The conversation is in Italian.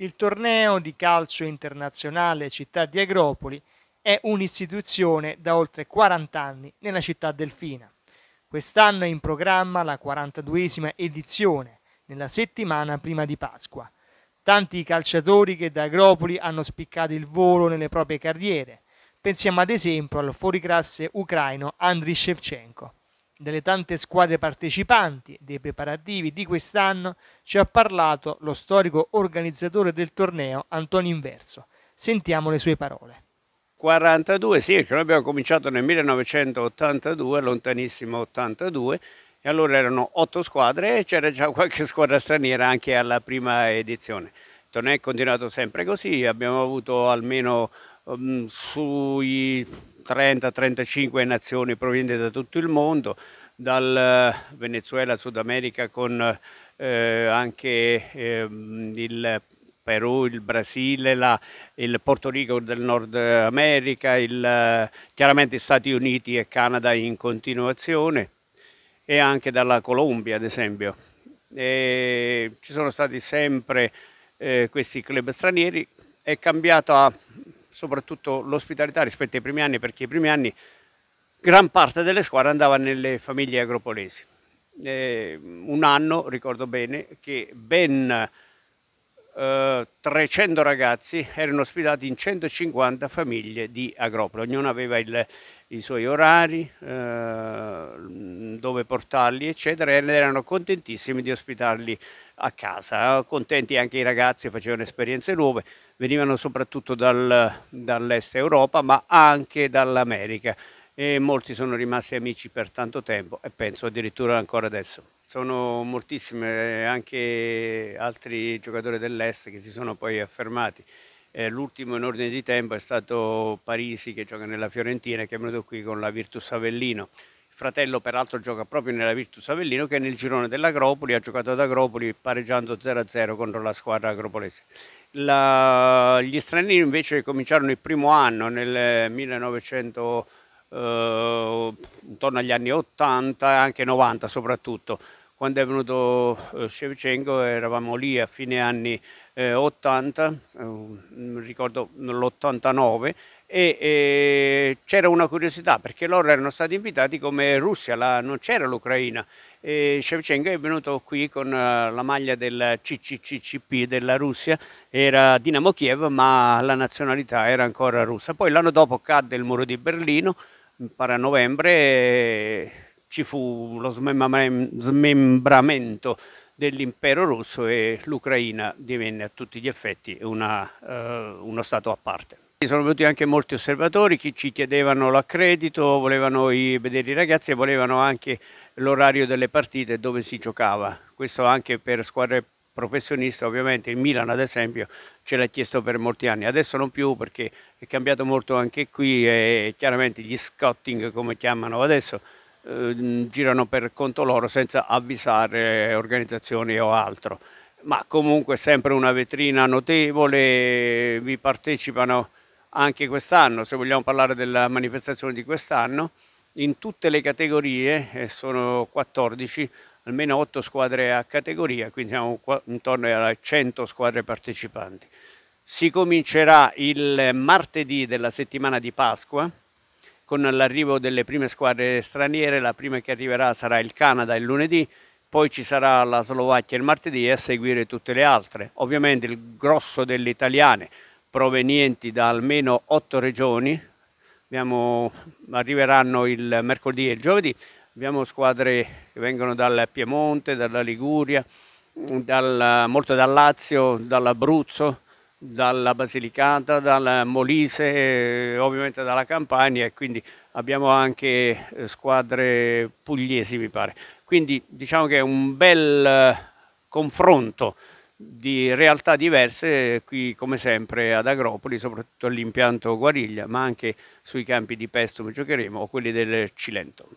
Il torneo di calcio internazionale Città di Agropoli è un'istituzione da oltre 40 anni nella città delfina. Quest'anno è in programma la 42esima edizione, nella settimana prima di Pasqua. Tanti calciatori che da Agropoli hanno spiccato il volo nelle proprie carriere. Pensiamo ad esempio al fuoriclasse ucraino Andriy Shevchenko delle tante squadre partecipanti dei preparativi di quest'anno ci ha parlato lo storico organizzatore del torneo Antonio Inverso. Sentiamo le sue parole. 42, sì, noi abbiamo cominciato nel 1982, lontanissimo 82, e allora erano otto squadre e c'era già qualche squadra straniera anche alla prima edizione. Il torneo è continuato sempre così, abbiamo avuto almeno um, sui 30-35 nazioni provenienti da tutto il mondo, dal eh, Venezuela, Sud America con eh, anche ehm, il Perù, il Brasile, la, il Porto Rico del Nord America, il, eh, chiaramente Stati Uniti e Canada in continuazione e anche dalla Colombia ad esempio. E ci sono stati sempre eh, questi club stranieri, è cambiata soprattutto l'ospitalità rispetto ai primi anni, perché i primi anni gran parte delle squadre andava nelle famiglie agropolesi. Eh, un anno, ricordo bene, che ben 300 eh, ragazzi erano ospitati in 150 famiglie di Agropoli. Ognuno aveva il, i suoi orari, eh, dove portarli, eccetera, e erano contentissimi di ospitarli a casa. Contenti anche i ragazzi, facevano esperienze nuove, venivano soprattutto dal, dall'est Europa, ma anche dall'America. E molti sono rimasti amici per tanto tempo e penso addirittura ancora adesso sono moltissime eh, anche altri giocatori dell'Est che si sono poi affermati. Eh, l'ultimo in ordine di tempo è stato Parisi che gioca nella Fiorentina che è venuto qui con la Virtus Avellino. Il fratello peraltro gioca proprio nella Virtus Avellino che è nel girone dell'Agropoli, ha giocato ad Agropoli pareggiando 0-0 contro la squadra agropolese. La... Gli stranieri invece cominciarono il primo anno nel 1900 eh, eh, intorno agli anni 80 e anche 90 soprattutto quando è venuto eh, Shevchenko eravamo lì a fine anni 80, eh, eh, ricordo l'89, e, e c'era una curiosità perché loro erano stati invitati come Russia, la, non c'era l'Ucraina. E Shevchenko è venuto qui con la maglia del CCCCP della Russia, era Dinamo Kiev, ma la nazionalità era ancora russa. Poi l'anno dopo cadde il muro di Berlino, para novembre, ci fu lo smembramento dell'impero russo e l'Ucraina divenne a tutti gli effetti una, eh, uno Stato a parte. Sono venuti anche molti osservatori che ci chiedevano l'accredito, volevano i, vedere i ragazzi e volevano anche l'orario delle partite dove si giocava. Questo anche per squadre professioniste, ovviamente il Milan ad esempio ce l'ha chiesto per molti anni, adesso non più perché è cambiato molto anche qui e chiaramente gli scotting come chiamano adesso eh, girano per conto loro senza avvisare organizzazioni o altro. Ma comunque sempre una vetrina notevole, vi partecipano anche quest'anno, se vogliamo parlare della manifestazione di quest'anno, in tutte le categorie, e sono 14, almeno 8 squadre a categoria, quindi siamo intorno a 100 squadre partecipanti. Si comincerà il martedì della settimana di Pasqua, con l'arrivo delle prime squadre straniere, la prima che arriverà sarà il Canada il lunedì, poi ci sarà la Slovacchia il martedì e a seguire tutte le altre. Ovviamente il grosso delle italiane provenienti da almeno otto regioni, abbiamo, arriveranno il mercoledì e il giovedì, abbiamo squadre che vengono dal Piemonte, dalla Liguria, dal, molto dal Lazio, dall'Abruzzo, dalla Basilicata, dal Molise, eh, ovviamente dalla Campania e quindi abbiamo anche eh, squadre pugliesi mi pare. Quindi diciamo che è un bel eh, confronto di realtà diverse qui come sempre ad Agropoli, soprattutto all'impianto Guariglia, ma anche sui campi di Pestum giocheremo o quelli del Cilento.